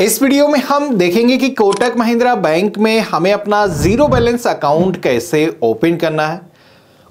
इस वीडियो में हम देखेंगे कि कोटक महिंद्रा बैंक में हमें अपना जीरो बैलेंस अकाउंट कैसे ओपन करना है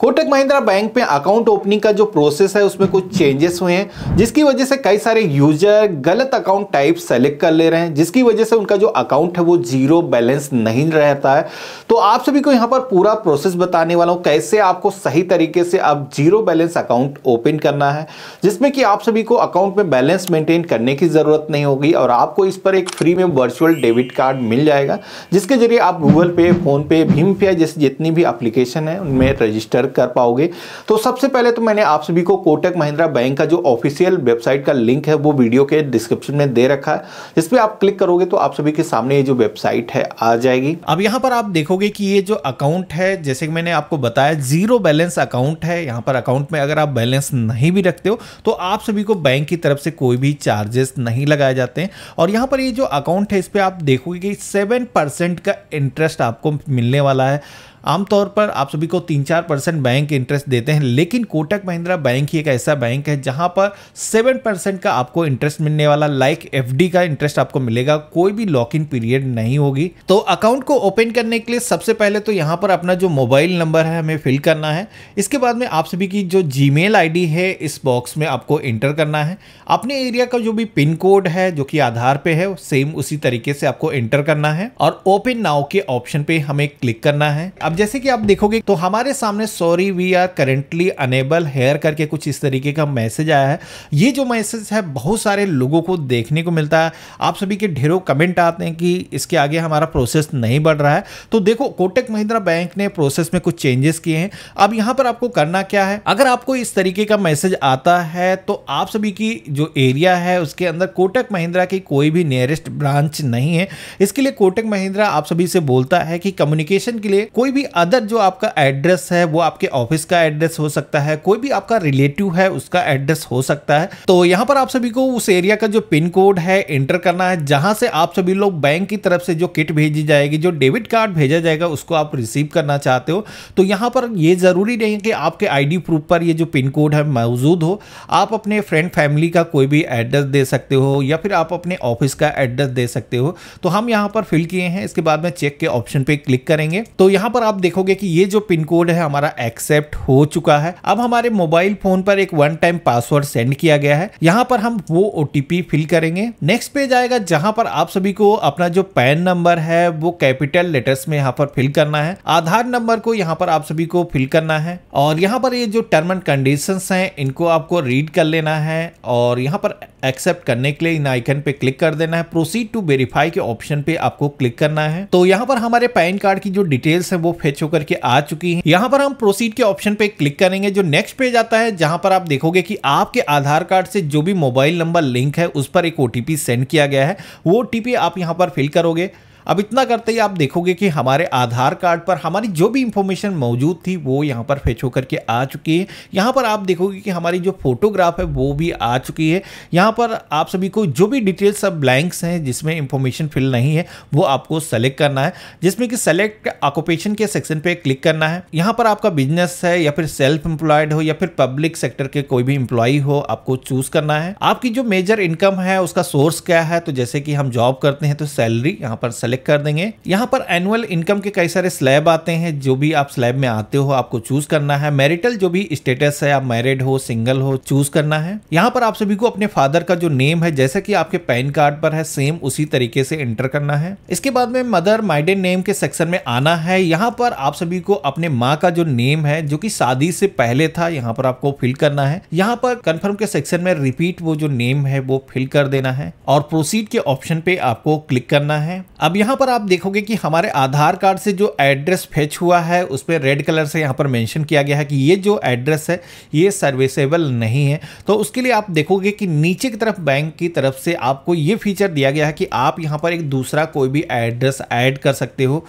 कोटक महिंद्रा बैंक में अकाउंट ओपनिंग का जो प्रोसेस है उसमें कुछ चेंजेस हुए हैं जिसकी वजह से कई सारे यूजर गलत अकाउंट टाइप सेलेक्ट कर ले रहे हैं जिसकी वजह से उनका जो अकाउंट है वो जीरो बैलेंस नहीं रहता है तो आप सभी को यहाँ पर पूरा प्रोसेस बताने वाला हूँ कैसे आपको सही तरीके से अब जीरो बैलेंस अकाउंट ओपन करना है जिसमें कि आप सभी को अकाउंट में बैलेंस मेंटेन करने की ज़रूरत नहीं होगी और आपको इस पर एक फ्री में वर्चुअल डेबिट कार्ड मिल जाएगा जिसके जरिए आप गूगल पे फ़ोनपे भीम पे जैसे जितनी भी अप्लीकेशन है उनमें रजिस्टर शेयर कर पाओगे तो सबसे पहले तो मैंने आप सभी को कोटक महिंद्रा बैंक का जो ऑफिशियल वेबसाइट का लिंक है वो वीडियो के डिस्क्रिप्शन में दे रखा है जिस पर आप क्लिक करोगे तो आप सभी के सामने ये जो वेबसाइट है आ जाएगी अब यहाँ पर आप देखोगे कि ये जो अकाउंट है जैसे कि मैंने आपको बताया जीरो बैलेंस अकाउंट है यहाँ पर अकाउंट में अगर आप बैलेंस नहीं भी रखते हो तो आप सभी को बैंक की तरफ से कोई भी चार्जेस नहीं लगाए जाते हैं और यहाँ पर ये जो अकाउंट है इस पर आप देखोगे कि सेवन परसेंट का इंटरेस्ट आपको मिलने वाला है आमतौर पर आप सभी को तीन चार परसेंट बैंक इंटरेस्ट देते हैं लेकिन कोटक महिंद्रा बैंक ही एक ऐसा बैंक है जहां पर सेवन परसेंट का आपको इंटरेस्ट मिलने वाला लाइक एफ का इंटरेस्ट आपको मिलेगा कोई भी लॉक इन पीरियड नहीं होगी तो अकाउंट को ओपन करने के लिए सबसे पहले तो यहाँ पर अपना जो मोबाइल नंबर है हमें फिल करना है इसके बाद में आप सभी की जो जी मेल है इस बॉक्स में आपको इंटर करना है अपने एरिया का जो भी पिन कोड है जो कि आधार पे है सेम उसी तरीके से आपको इंटर करना है और ओपन नाउ के ऑप्शन पे हमें क्लिक करना है अब जैसे कि आप देखोगे तो हमारे सामने sorry we are currently unable here करके कुछ इस तरीके का मैसेज आया है ये जो मैसेज है बहुत सारे लोगों को देखने को मिलता है आप सभी के ढेरों कमेंट आते हैं कि इसके आगे हमारा प्रोसेस नहीं बढ़ रहा है तो देखो कोटक महिंद्रा बैंक ने प्रोसेस में कुछ चेंजेस किए हैं अब यहां पर आपको करना क्या है अगर आपको इस तरीके का मैसेज आता है तो आप सभी की जो एरिया है उसके अंदर कोटक महिंद्रा की कोई भी नियरेस्ट ब्रांच नहीं है इसके लिए कोटक महिंद्रा आप सभी से बोलता है कि कम्युनिकेशन के लिए कोई भी अदर जो आपका एड्रेस है वो आपके ऑफिस का एड्रेस हो सकता है कोई भी आपका रिलेटिव है उसका एड्रेस हो सकता है तो यहाँ पर आप सभी को उस एरिया का जो पिन कोड है एंटर करना है जहां से आप सभी लोग बैंक की तरफ से जो किट भेजी जाएगी जो डेबिट कार्ड भेजा जाएगा उसको आप रिसीव करना चाहते हो तो यहाँ पर ये ज़रूरी नहीं कि आपके आईडी प्रूफ पर ये जो पिन कोड है मौजूद हो आप अपने फ्रेंड फैमिली का कोई भी एड्रेस दे सकते हो या फिर आप अपने ऑफिस का एड्रेस दे सकते हो तो हम यहाँ पर फिल किए हैं इसके बाद में चेक के ऑप्शन पे क्लिक करेंगे तो यहाँ पर आप आप देखोगे कि ये जो पिन कोड है हमारा एक्सेप्ट हो चुका है अब हमारे मोबाइल फोन पर एक वन टाइम पासवर्ड सेंड किया गया है यहाँ पर हम वो ओ फिल करेंगे नेक्स्ट पेज आएगा जहां पर आप सभी को अपना जो पैन नंबर है वो कैपिटल लेटर्स में यहाँ पर फिल करना है आधार नंबर को यहाँ पर आप सभी को फिल करना है और यहाँ पर ये जो टर्म एंड कंडीशन है इनको आपको रीड कर लेना है और यहाँ पर एक्सेप्ट करने के लिए इन आइकन पे क्लिक कर देना है प्रोसीड टू वेरीफाई के ऑप्शन पे आपको क्लिक करना है तो यहाँ पर हमारे पैन कार्ड की जो डिटेल्स है वो फेच होकर के आ चुकी है यहाँ पर हम प्रोसीड के ऑप्शन पे क्लिक करेंगे जो नेक्स्ट पेज आता है जहां पर आप देखोगे कि आपके आधार कार्ड से जो भी मोबाइल नंबर लिंक है उस पर एक ओटीपी सेंड किया गया है वो ओटीपी आप यहाँ पर फिल करोगे अब इतना करते ही आप देखोगे कि हमारे आधार कार्ड पर हमारी जो भी इंफॉर्मेशन मौजूद थी वो यहाँ पर फेच होकर के आ चुकी है यहाँ पर आप देखोगे कि हमारी जो फोटोग्राफ है वो भी आ चुकी है यहाँ पर आप सभी को जो भी डिटेल्स सब ब्लैंक्स हैं जिसमें इंफॉर्मेशन फिल नहीं है वो आपको सेलेक्ट करना है जिसमें कि सेलेक्ट ऑक्यूपेशन के सेक्शन पर क्लिक करना है यहाँ पर आपका बिजनेस है या फिर सेल्फ एम्प्लॉयड हो या फिर पब्लिक सेक्टर के कोई भी इंप्लॉई हो आपको चूज करना है आपकी जो मेजर इनकम है उसका सोर्स क्या है तो जैसे कि हम जॉब करते हैं तो सैलरी यहाँ पर सेलेक्ट सेलेक्ट कर देंगे यहाँ पर एनुअल इनकम के कई सारे स्लैब आते हैं जो भी आप स्लैब में आते हो आपको चूज करना है मैरिटल जो भी स्टेटस है आप मैरिड हो सिंगल हो चूज करना है यहाँ पर आप सभी को अपने फादर का जो नेम है जैसा कि आपके पैन कार्ड पर है सेम उसी तरीके से एंटर करना है इसके बाद में मदर माइडेन नेम के सेक्शन में आना है यहाँ पर आप सभी को अपने माँ का जो नेम है जो की शादी से पहले था यहाँ पर आपको फिल करना है यहाँ पर कन्फर्म के सेक्शन में रिपीट वो जो नेम है वो फिल कर देना है और प्रोसीड के ऑप्शन पे आपको क्लिक करना है अब यहाँ पर आप देखोगे कि हमारे आधार कार्ड से जो एड्रेस फेच हुआ है उस पर रेड कलर से यहाँ पर मेंशन किया गया है कि ये जो एड्रेस है ये सर्विसेबल नहीं है तो उसके लिए आप देखोगे कि नीचे की तरफ बैंक की तरफ से आपको ये फीचर दिया गया है कि आप यहाँ पर एक दूसरा कोई भी एड्रेस ऐड कर सकते हो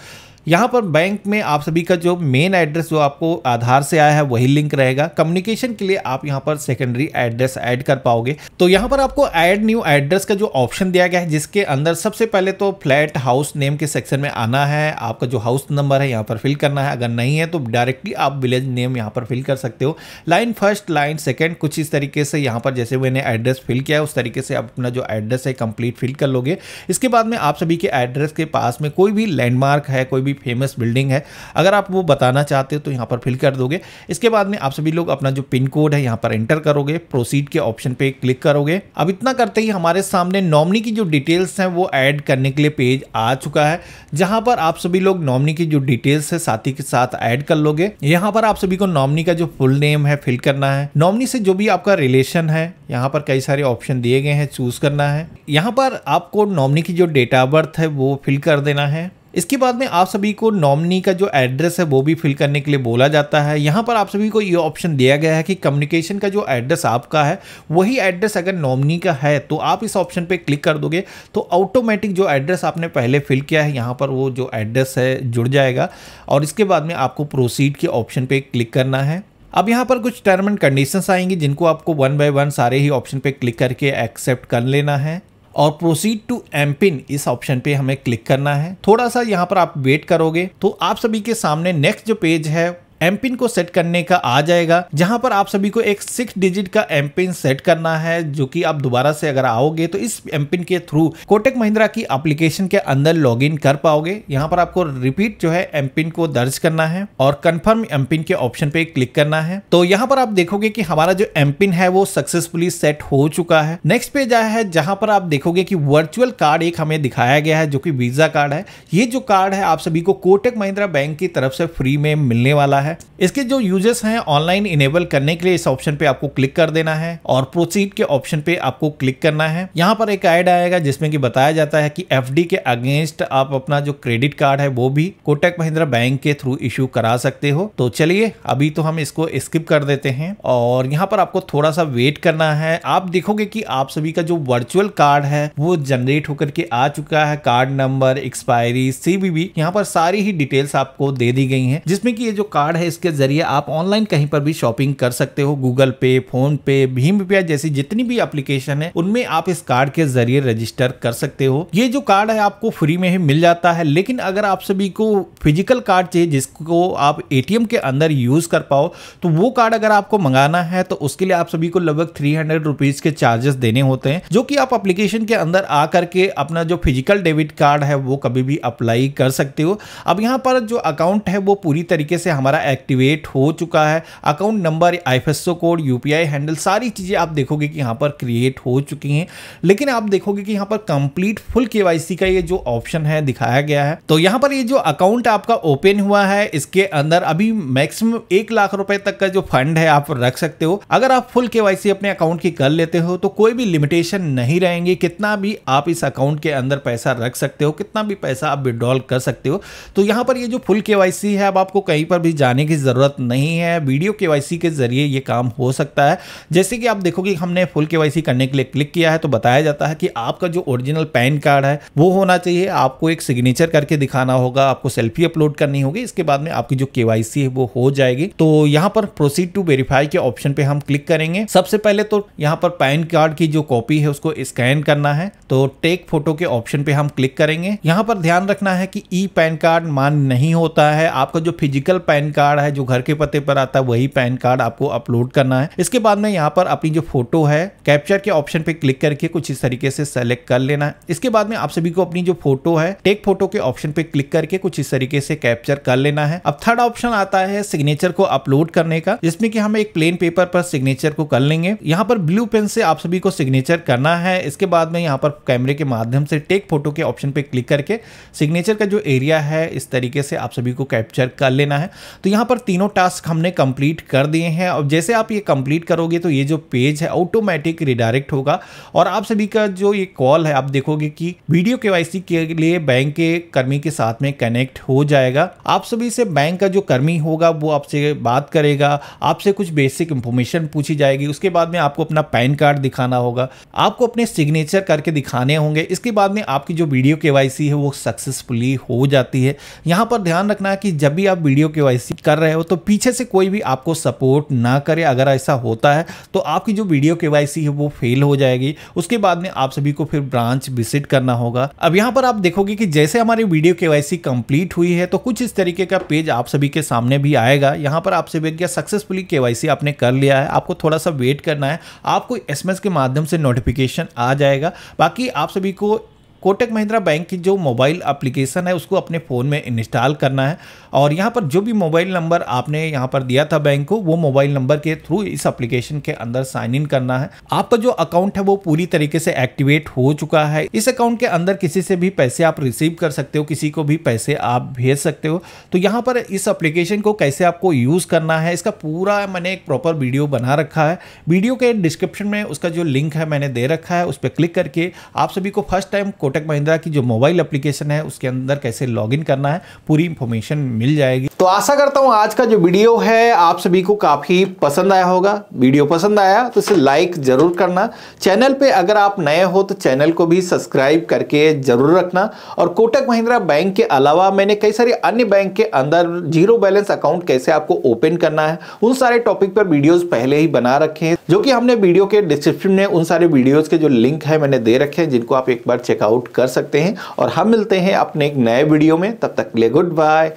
यहाँ पर बैंक में आप सभी का जो मेन एड्रेस जो आपको आधार से आया है वही लिंक रहेगा कम्युनिकेशन के लिए आप यहाँ पर सेकेंडरी एड्रेस ऐड कर पाओगे तो यहाँ पर आपको ऐड न्यू एड्रेस का जो ऑप्शन दिया गया है जिसके अंदर सबसे पहले तो फ्लैट हाउस नेम के सेक्शन में आना है आपका जो हाउस नंबर है यहाँ पर फिल करना है अगर नहीं है तो डायरेक्टली आप विलेज नेम यहाँ पर फिल कर सकते हो लाइन फर्स्ट लाइन सेकेंड कुछ इस तरीके से यहाँ पर जैसे मैंने एड्रेस फिल किया है उस तरीके से आप अपना जो एड्रेस है कंप्लीट फिल कर लोगे इसके बाद में आप सभी के एड्रेस के पास में कोई भी लैंडमार्क है कोई भी फेमस बिल्डिंग है अगर आप वो बताना चाहते हो तो यहाँ पर फिल कर दोगे इसके बाद में आप सभी लोग अपना जो पिन कोड है यहाँ पर एंटर करोगे प्रोसीड के ऑप्शन पे क्लिक करोगे अब इतना करते ही हमारे सामने नॉमनी की जो डिटेल्स हैं वो ऐड करने के लिए पेज आ चुका है जहाँ पर आप सभी लोग नॉमनी की जो डिटेल्स है साथ के साथ ऐड कर लोगे यहाँ पर आप सभी को नॉमनी का जो फुल नेम है फिल करना है नॉमनी से जो भी आपका रिलेशन है यहाँ पर कई सारे ऑप्शन दिए गए हैं चूज करना है यहाँ पर आपको नॉमनी की जो डेट ऑफ बर्थ है वो फिल कर देना है इसके बाद में आप सभी को नॉमनी का जो एड्रेस है वो भी फिल करने के लिए बोला जाता है यहाँ पर आप सभी को ये ऑप्शन दिया गया है कि कम्युनिकेशन का जो एड्रेस आपका है वही एड्रेस अगर नॉमनी का है तो आप इस ऑप्शन पे क्लिक कर दोगे तो ऑटोमेटिक जो एड्रेस आपने पहले फिल किया है यहाँ पर वो जो एड्रेस है जुड़ जाएगा और इसके बाद में आपको प्रोसीड के ऑप्शन पर क्लिक करना है अब यहाँ पर कुछ टर्म एंड कंडीशंस आएंगी जिनको आपको वन बाय वन सारे ही ऑप्शन पे क्लिक करके एक्सेप्ट कर लेना है और प्रोसीड टू एम पिन इस ऑप्शन पे हमें क्लिक करना है थोड़ा सा यहाँ पर आप वेट करोगे तो आप सभी के सामने नेक्स्ट जो पेज है एम पिन को सेट करने का आ जाएगा जहां पर आप सभी को एक सिक्स डिजिट का एम पिन सेट करना है जो कि आप दोबारा से अगर आओगे तो इस एम पिन के थ्रू कोटेक महिंद्रा की एप्लीकेशन के अंदर लॉग कर पाओगे यहाँ पर आपको रिपीट जो है एम पिन को दर्ज करना है और कन्फर्म एम पिन के ऑप्शन पे क्लिक करना है तो यहाँ पर आप देखोगे की हमारा जो एम पिन है वो सक्सेसफुली सेट हो चुका है नेक्स्ट पेज आया है जहां पर आप देखोगे की वर्चुअल कार्ड एक हमें दिखाया गया है जो की वीजा कार्ड है ये जो कार्ड है आप सभी को कोटक महिंद्रा बैंक की तरफ से फ्री में मिलने वाला है है इसके जो यूजर्स हैं ऑनलाइन इनेबल करने के लिए इस ऑप्शन पे आपको क्लिक कर देना है और प्रोसीड के ऑप्शन पे आपको क्लिक करना है यहाँ पर एक एड आएगा जिसमें कि बताया जाता है कि एफ के अगेंस्ट आप अपना जो क्रेडिट कार्ड है वो भी कोटक महिंद्रा बैंक के थ्रू इश्यू करा सकते हो तो चलिए अभी तो हम इसको स्किप कर देते हैं और यहाँ पर आपको थोड़ा सा वेट करना है आप देखोगे की आप सभी का जो वर्चुअल कार्ड है वो जनरेट होकर के आ चुका है कार्ड नंबर एक्सपायरी सीबीबी यहाँ पर सारी ही डिटेल्स आपको दे दी गई है जिसमें की ये जो कार्ड कार्ड है इसके ज़रिए आप ऑनलाइन कहीं पर भी शॉपिंग कर सकते हो गूगल पे फोन पे भीम रुपया जैसी जितनी भी एप्लीकेशन है उनमें आप इस कार्ड के जरिए रजिस्टर कर सकते हो ये जो कार्ड है आपको फ्री में ही मिल जाता है लेकिन अगर आप सभी को फिजिकल कार्ड चाहिए जिसको आप ए के अंदर यूज कर पाओ तो वो कार्ड अगर आपको मंगाना है तो उसके लिए आप सभी को लगभग थ्री हंड्रेड रुपीज के चार्जेस देने होते हैं जो कि आप एप्लीकेशन के अंदर आ करके अपना जो फिजिकल डेबिट कार्ड है वो कभी भी अप्लाई कर सकते हो अब यहाँ पर जो अकाउंट है वो पूरी तरीके से हमारा एक्टिवेट हो चुका है account number I code U handle सारी चीज़ें आप देखोगे कि यहाँ पर क्रिएट हो चुकी हैं लेकिन आप देखोगे कि यहाँ पर कंप्लीट फुल के का ये जो ऑप्शन है दिखाया गया है तो यहाँ पर ये जो अकाउंट आपका ओपन हुआ है इसके अंदर अभी मैक्सिमम एक लाख रुपए तक का जो फंड है आप रख सकते हो अगर आप फुल के अपने अकाउंट की कर लेते हो तो कोई भी लिमिटेशन नहीं रहेंगे कितना भी आप इस अकाउंट के अंदर पैसा रख सकते हो कितना भी पैसा आप विड्रॉल कर सकते हो तो यहाँ पर ये जो फुल के है अब आपको कहीं पर भी जाने जाने की ज़रूरत नहीं है वीडियो के के ज़रिए ये काम हो सकता है जैसे कि आप देखोगे हमने फुल के करने के लिए क्लिक किया है तो बताया जाता है कि आपका जो ओरिजिनल पैन कार्ड है वो होना चाहिए आपको एक सिग्नेचर करके दिखाना होगा आपको सेल्फी अपलोड करनी होगी इसके बाद में आपकी जो के है वो हो जाएगी तो यहाँ पर प्रोसीड टू वेरीफाई के ऑप्शन पे हम क्लिक करेंगे सबसे पहले तो यहाँ पर पैन कार्ड की जो कॉपी है उसको स्कैन करना है तो टेक फोटो के ऑप्शन पे हम क्लिक करेंगे यहाँ पर ध्यान रखना है कि ई पैन कार्ड मान नहीं होता है आपका जो फिजिकल पैन कार्ड कार्ड है जो घर के पते पर आता है वही पैन कार्ड आपको अपलोड करना है इसके बाद में यहाँ पर अपनी जो फोटो है कैप्चर के ऑप्शन पे क्लिक करके कुछ इस तरीके से सेलेक्ट कर लेना है इसके बाद में आप सभी को अपनी जो फोटो है टेक फोटो के ऑप्शन पे क्लिक करके कुछ इस तरीके से कैप्चर कर लेना है अब थर्ड ऑप्शन आता है सिग्नेचर को अपलोड करने का जिसमें कि हम एक प्लेन पेपर पर सिग्नेचर को कर लेंगे यहाँ पर ब्लू पेन से आप सभी को सिग्नेचर करना है इसके बाद में यहाँ पर कैमरे के माध्यम से टेक फोटो के ऑप्शन पे क्लिक करके सिग्नेचर का जो एरिया है इस तरीके से आप सभी को कैप्चर कर लेना है तो यहाँ पर तीनों टास्क हमने कंप्लीट कर दिए हैं और जैसे आप ये कंप्लीट करोगे तो ये जो पेज है ऑटोमेटिक रिडायरेक्ट होगा और आप सभी का जो ये कॉल है आप देखोगे कि वीडियो केवाईसी के लिए बैंक के कर्मी के साथ में कनेक्ट हो जाएगा आप सभी से बैंक का जो कर्मी होगा वो आपसे बात करेगा आपसे कुछ बेसिक इंफॉर्मेशन पूछी जाएगी उसके बाद में आपको अपना पैन कार्ड दिखाना होगा आपको अपने सिग्नेचर करके दिखाने होंगे इसके बाद में आपकी जो वीडियो के है वो सक्सेसफुली हो जाती है यहाँ पर ध्यान रखना है कि जब भी आप वीडियो के कर रहे हो तो पीछे से कोई भी आपको सपोर्ट ना करे अगर ऐसा होता है तो आपकी जो वीडियो के है वो फेल हो जाएगी उसके बाद में आप सभी को फिर ब्रांच विजिट करना होगा अब यहाँ पर आप देखोगे कि जैसे हमारी वीडियो के कंप्लीट हुई है तो कुछ इस तरीके का पेज आप सभी के सामने भी आएगा यहाँ पर आप सभी क्या सक्सेसफुली के आपने कर लिया है आपको थोड़ा सा वेट करना है आपको एस के माध्यम से नोटिफिकेशन आ जाएगा बाकी आप सभी को कोटक महिंद्रा बैंक की जो मोबाइल एप्लीकेशन है उसको अपने फ़ोन में इंस्टॉल करना है और यहाँ पर जो भी मोबाइल नंबर आपने यहाँ पर दिया था बैंक को वो मोबाइल नंबर के थ्रू इस एप्लीकेशन के अंदर साइन इन करना है आपका जो अकाउंट है वो पूरी तरीके से एक्टिवेट हो चुका है इस अकाउंट के अंदर किसी से भी पैसे आप रिसीव कर सकते हो किसी को भी पैसे आप भेज सकते हो तो यहाँ पर इस अप्लीकेशन को कैसे आपको यूज़ करना है इसका पूरा मैंने एक प्रॉपर वीडियो बना रखा है वीडियो के डिस्क्रिप्शन में उसका जो लिंक है मैंने दे रखा है उस पर क्लिक करके आप सभी को फर्स्ट टाइम कोटक कोटक महिंद्रा की जो मोबाइल एप्लीकेशन है उसके अंदर कैसे लॉगिन करना है पूरी इंफॉर्मेशन मिल जाएगी तो आशा करता हूँ आज का जो वीडियो है आप सभी को काफ़ी पसंद आया होगा वीडियो पसंद आया तो इसे लाइक ज़रूर करना चैनल पे अगर आप नए हो तो चैनल को भी सब्सक्राइब करके ज़रूर रखना और कोटक महिंद्रा बैंक के अलावा मैंने कई सारे अन्य बैंक के अंदर जीरो बैलेंस अकाउंट कैसे आपको ओपन करना है उन सारे टॉपिक पर वीडियोस पहले ही बना रखे हैं जो कि हमने वीडियो के डिस्क्रिप्शन में उन सारे वीडियोज के जो लिंक है मैंने दे रखे हैं जिनको आप एक बार चेकआउट आउट कर सकते हैं और हम मिलते हैं अपने एक नए वीडियो में तब तक के लिए गुड बाय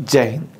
जय हिंद